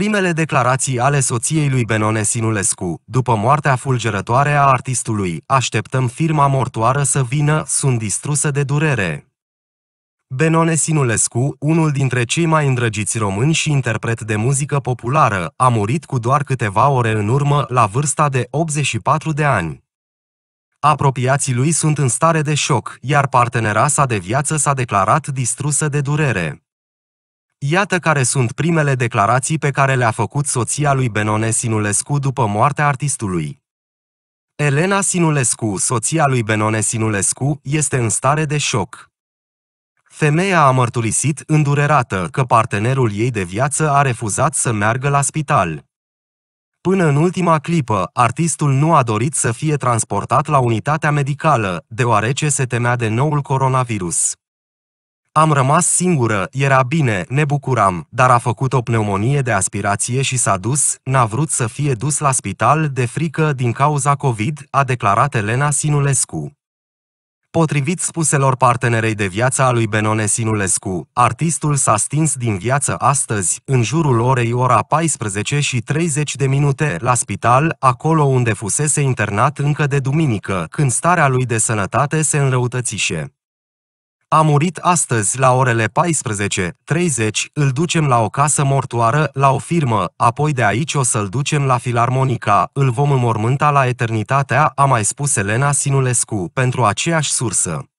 Primele declarații ale soției lui Benone Sinulescu, după moartea fulgerătoare a artistului, așteptăm firma mortoară să vină, sunt distrusă de durere. Benone Sinulescu, unul dintre cei mai îndrăgiți români și interpret de muzică populară, a murit cu doar câteva ore în urmă, la vârsta de 84 de ani. Apropiații lui sunt în stare de șoc, iar partenera sa de viață s-a declarat distrusă de durere. Iată care sunt primele declarații pe care le-a făcut soția lui Benone Sinulescu după moartea artistului. Elena Sinulescu, soția lui Benone Sinulescu, este în stare de șoc. Femeia a mărturisit îndurerată că partenerul ei de viață a refuzat să meargă la spital. Până în ultima clipă, artistul nu a dorit să fie transportat la unitatea medicală, deoarece se temea de noul coronavirus. Am rămas singură, era bine, ne bucuram, dar a făcut o pneumonie de aspirație și s-a dus, n-a vrut să fie dus la spital de frică din cauza COVID, a declarat Elena Sinulescu. Potrivit spuselor partenerei de viață a lui Benone Sinulescu, artistul s-a stins din viață astăzi, în jurul orei ora 14 și 30 de minute, la spital, acolo unde fusese internat încă de duminică, când starea lui de sănătate se înrăutățișe. A murit astăzi la orele 14.30, îl ducem la o casă mortoară, la o firmă, apoi de aici o să-l ducem la filarmonica, îl vom înmormânta la eternitatea, a mai spus Elena Sinulescu, pentru aceeași sursă.